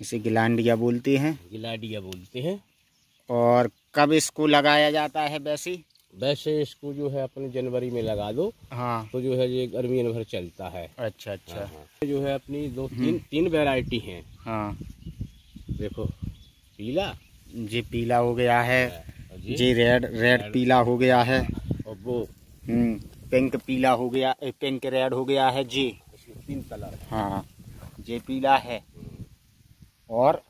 इसे गिलांडिया बोलते हैं गिलांडिया बोलते हैं और कब इसको लगाया जाता है वैसे वैसे इसको जो है अपने जनवरी में लगा दो हाँ तो जो है ये गर्मी भर चलता है अच्छा अच्छा हाँ।, हाँ। जो है अपनी दो हम्म। तीन तीन वेराइटी है हाँ देखो पीला जी पीला हो गया है हाँ, जी रेड रेड पीला हो गया है हाँ, और वो पिंक हम्म, पीला हो गया पिंक रेड हो गया है जी तीन कलर हाँ जे पीला है और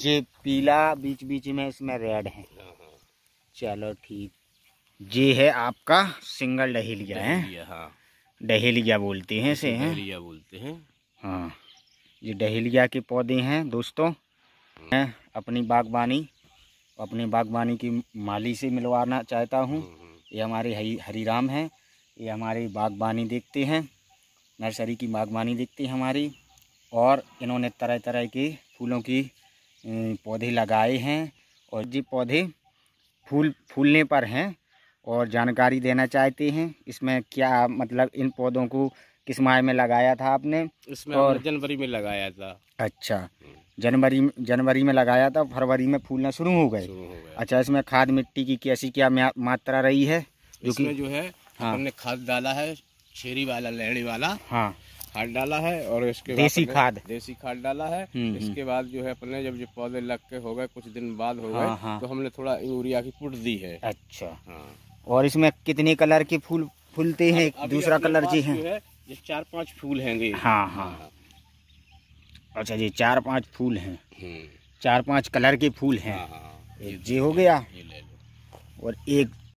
जे पीला बीच बीच में इसमें रेड है हाँ, हाँ। चलो ठीक ये है आपका सिंगल डहेलिया है हाँ। डहेलिया बोलते हैं इसे हैं डहेलिया बोलते हैं हाँ ये डहेलिया के पौधे हैं दोस्तों मैं अपनी बागवानी अपनी बागवानी की माली से मिलवाना चाहता हूँ ये हमारे हरी राम हैं ये हमारी बागवानी देखते हैं नर्सरी की बागवानी देखते हैं हमारी और इन्होंने तरह तरह के फूलों की पौधे लगाए हैं और जी पौधे फूल फूलने पर हैं और जानकारी देना चाहते हैं इसमें क्या मतलब इन पौधों को किस माह में लगाया था आपने इसमें और जनवरी में लगाया था अच्छा जनवरी जनवरी में लगाया था फरवरी में फूलना शुरू हो गए अच्छा इसमें खाद मिट्टी की कैसी क्या मात्रा रही है जो जो है हाँ। हमने खाद डाला है छेरी वाला लहड़ी वाला हाँ खाद डाला है और इसके देसी खाद देसी खाद डाला है हम्म, हम्म। इसके बाद जो है अपने जब जो पौधे लग के हो गए कुछ दिन बाद हो गए हाँ, हाँ। तो हमने थोड़ा यूरिया की पुट दी है अच्छा हाँ। और इसमें कितने कलर के फूल फूलते हैं दूसरा कलर जी है ये चार पांच फूल हैं जी हाँ हाँ, हाँ। अच्छा जी चार पांच फूल हैं हम्म। चार पाँच कलर के फूल है जी हाँ, हाँ। हो गया और एक